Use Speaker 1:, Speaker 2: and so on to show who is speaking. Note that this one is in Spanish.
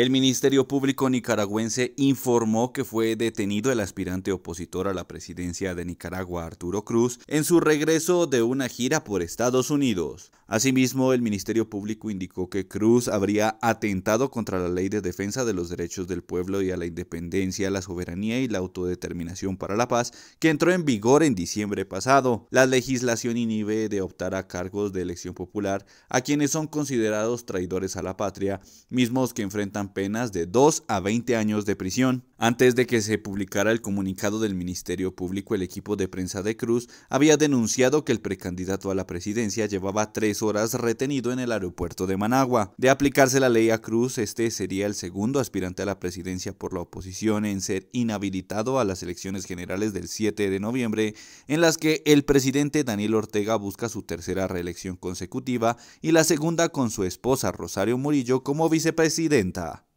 Speaker 1: El Ministerio Público nicaragüense informó que fue detenido el aspirante opositor a la presidencia de Nicaragua, Arturo Cruz, en su regreso de una gira por Estados Unidos. Asimismo, el Ministerio Público indicó que Cruz habría atentado contra la Ley de Defensa de los Derechos del Pueblo y a la Independencia, la Soberanía y la Autodeterminación para la Paz, que entró en vigor en diciembre pasado. La legislación inhibe de optar a cargos de elección popular a quienes son considerados traidores a la patria, mismos que enfrentan penas de 2 a 20 años de prisión. Antes de que se publicara el comunicado del Ministerio Público, el equipo de prensa de Cruz había denunciado que el precandidato a la presidencia llevaba tres horas retenido en el aeropuerto de Managua. De aplicarse la ley a Cruz, este sería el segundo aspirante a la presidencia por la oposición en ser inhabilitado a las elecciones generales del 7 de noviembre, en las que el presidente Daniel Ortega busca su tercera reelección consecutiva y la segunda con su esposa Rosario Murillo como vicepresidenta.